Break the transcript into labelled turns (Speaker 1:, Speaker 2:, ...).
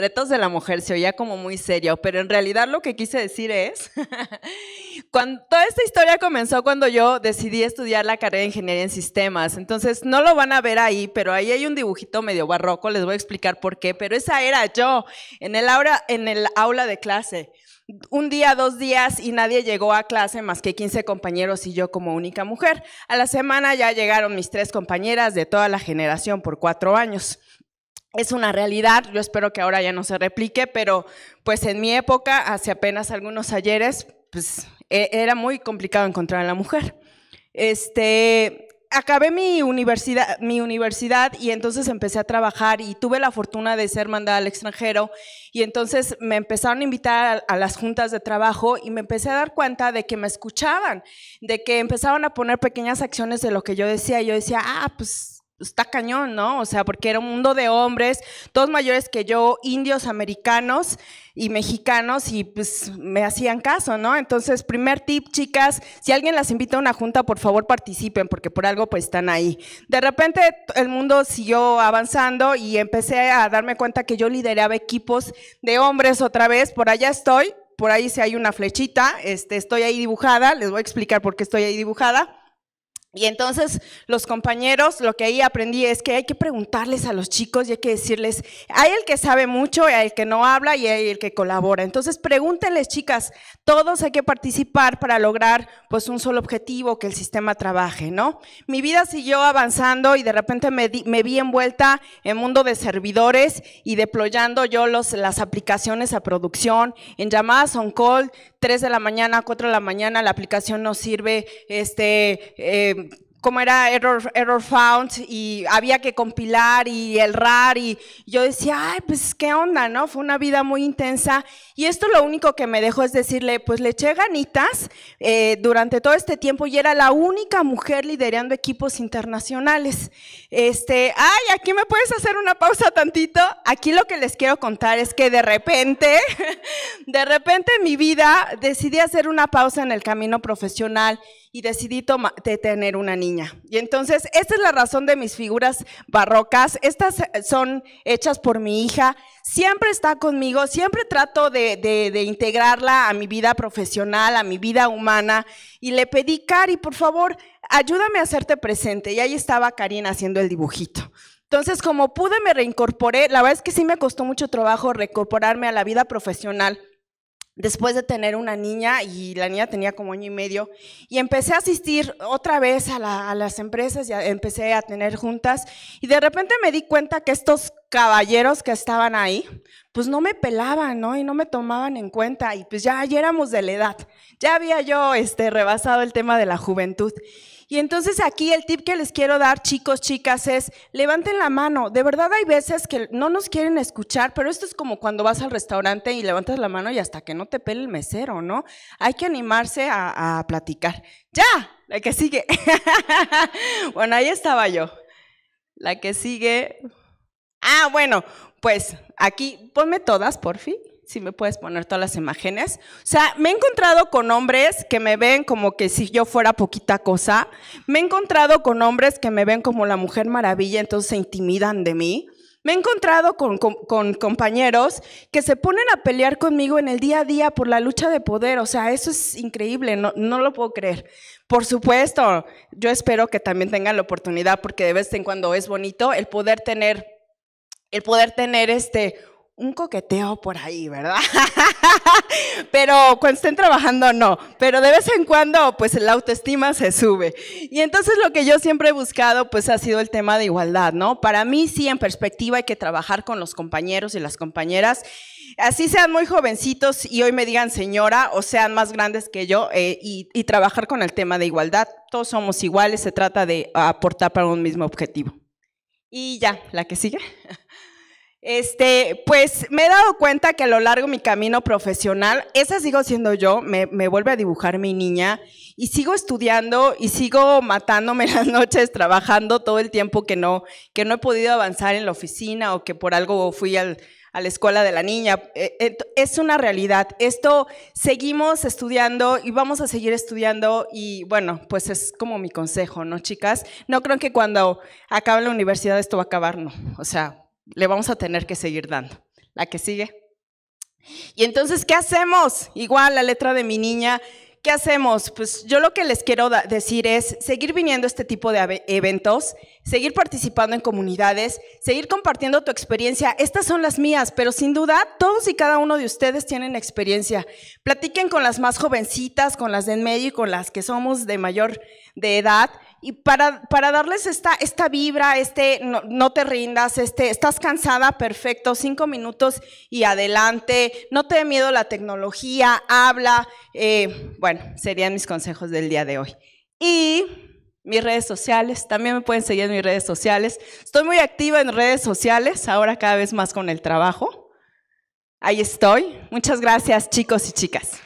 Speaker 1: retos de la mujer se oía como muy serio, pero en realidad lo que quise decir es, cuando, toda esta historia comenzó cuando yo decidí estudiar la carrera de ingeniería en sistemas, entonces no lo van a ver ahí, pero ahí hay un dibujito medio barroco, les voy a explicar por qué, pero esa era yo en el aula, en el aula de clase un día, dos días y nadie llegó a clase más que 15 compañeros y yo como única mujer. A la semana ya llegaron mis tres compañeras de toda la generación por cuatro años es una realidad, yo espero que ahora ya no se replique, pero pues en mi época, hace apenas algunos ayeres, pues e, era muy complicado encontrar a la mujer. Este, acabé mi universidad, mi universidad y entonces empecé a trabajar y tuve la fortuna de ser mandada al extranjero y entonces me empezaron a invitar a, a, las juntas de trabajo y me empecé a dar cuenta de que me escuchaban, de que empezaban a poner pequeñas acciones de lo que yo decía y yo decía, ah, pues está cañón, ¿no? O sea, porque era un mundo de hombres, todos mayores que yo, indios, americanos y mexicanos, y pues me hacían caso, ¿no? Entonces, primer tip, chicas, si alguien las invita a una junta, por favor participen, porque por algo pues están ahí. De repente el mundo siguió avanzando y empecé a darme cuenta que yo lideraba equipos de hombres otra vez, por allá estoy, por ahí si hay una flechita, este, estoy ahí dibujada, les voy a explicar por qué estoy ahí dibujada. Y entonces los compañeros, lo que ahí aprendí es que hay que preguntarles a los chicos y hay que decirles, hay el que sabe mucho, hay el que no habla y hay el que colabora. Entonces pregúntenles, chicas, todos hay que participar para lograr pues un solo objetivo, que el sistema trabaje, ¿no? Mi vida siguió avanzando y de repente me, vi envuelta en mundo de servidores y deployando yo los, las aplicaciones a producción, en llamadas on call, 3 de la mañana, 4 de la mañana, la aplicación no sirve, este... Eh, como era error, error found y había que compilar y el RAR y yo decía, ay, pues qué onda, ¿no? Fue una vida muy intensa y esto lo único que me dejó es decirle, pues le eché ganitas eh, durante todo este tiempo y era la única mujer liderando equipos internacionales. Este, ay, aquí me puedes hacer una pausa tantito. Aquí lo que les quiero contar es que de repente, de repente en mi vida decidí hacer una pausa en el camino profesional y decidí de tener una niña. Y entonces, esta es la razón de mis figuras barrocas. Estas eh, son hechas por mi hija. Siempre está conmigo, siempre trato de, integrarla a mi vida profesional, a mi vida humana. Y le pedí, Cari, por favor, ayúdame a hacerte presente. Y ahí estaba Karina haciendo el dibujito. Entonces, como pude, me reincorporé. La verdad es que sí me costó mucho trabajo reincorporarme a la vida profesional después de tener una niña y la niña tenía como año y medio y empecé a asistir otra vez a, las empresas y empecé a tener juntas y de repente me di cuenta que estos caballeros que estaban ahí pues no me pelaban, ¿no? Y no me tomaban en cuenta y pues ya, ya éramos de la edad, ya había yo este, rebasado el tema de la juventud y entonces aquí el tip que les quiero dar, chicos, chicas, es levanten la mano. De verdad hay veces que no nos quieren escuchar, pero esto es como cuando vas al restaurante y levantas la mano y hasta que no te pele el mesero, ¿no? Hay que animarse a, platicar. Ya, la que sigue. bueno, ahí estaba yo. La que sigue. Ah, bueno, pues aquí ponme todas, por fin si me puedes poner todas las imágenes. O sea, me he encontrado con hombres que me ven como que si yo fuera poquita cosa. Me he encontrado con hombres que me ven como la mujer maravilla, entonces se intimidan de mí. Me he encontrado con, compañeros que se ponen a pelear conmigo en el día a día por la lucha de poder. O sea, eso es increíble, no, no lo puedo creer. Por supuesto, yo espero que también tengan la oportunidad, porque de vez en cuando es bonito el poder tener, el poder tener este, un coqueteo por ahí, ¿verdad? Pero cuando estén trabajando, no. Pero de vez en cuando, pues la autoestima se sube. Y entonces lo que yo siempre he buscado, pues ha sido el tema de igualdad, ¿no? Para mí sí, en perspectiva hay que trabajar con los compañeros y las compañeras. Así sean muy jovencitos y hoy me digan señora o sean más grandes que yo eh, y, y trabajar con el tema de igualdad. Todos somos iguales, se trata de aportar para un mismo objetivo. Y ya, la que sigue. Este, pues me he dado cuenta que a lo largo de mi camino profesional, esa sigo siendo yo, me, me, vuelve a dibujar mi niña y sigo estudiando y sigo matándome las noches trabajando todo el tiempo que no, que no he podido avanzar en la oficina o que por algo fui a la escuela de la niña. E, e, es una realidad. Esto seguimos estudiando y vamos a seguir estudiando y bueno, pues es como mi consejo, ¿no, chicas? No creo que cuando acabe la universidad esto va a acabar, no. O sea, le vamos a tener que seguir dando. La que sigue. Y entonces, ¿qué hacemos? Igual la letra de mi niña, ¿qué hacemos? Pues yo lo que les quiero decir es seguir viniendo a este tipo de eventos, seguir participando en comunidades, seguir compartiendo tu experiencia. Estas son las mías, pero sin duda todos y cada uno de ustedes tienen experiencia. Platiquen con las más jovencitas, con las de en medio y con las que somos de mayor de edad y para, darles esta, esta vibra, este no, te rindas, este estás cansada, perfecto, cinco minutos y adelante, no te dé miedo la tecnología, habla, eh, bueno, serían mis consejos del día de hoy. Y mis redes sociales, también me pueden seguir en mis redes sociales. Estoy muy activa en redes sociales, ahora cada vez más con el trabajo. Ahí estoy. Muchas gracias chicos y chicas.